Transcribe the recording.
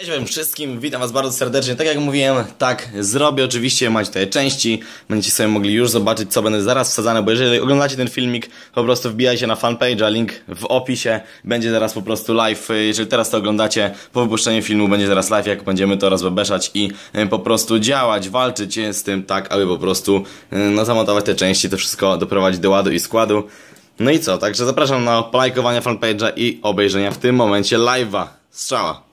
Cześć wszystkim, witam was bardzo serdecznie. Tak jak mówiłem, tak zrobię oczywiście, macie tutaj części, będziecie sobie mogli już zobaczyć, co będę zaraz wsadzane, bo jeżeli oglądacie ten filmik, po prostu wbijajcie na fanpage'a, link w opisie, będzie zaraz po prostu live, jeżeli teraz to oglądacie, po wypuszczeniu filmu będzie zaraz live, jak będziemy to rozbebeszać i po prostu działać, walczyć z tym tak, aby po prostu no, zamontować te części, to wszystko doprowadzić do ładu i składu. No i co, także zapraszam na polajkowanie fanpage'a i obejrzenia w tym momencie live'a. Strzała!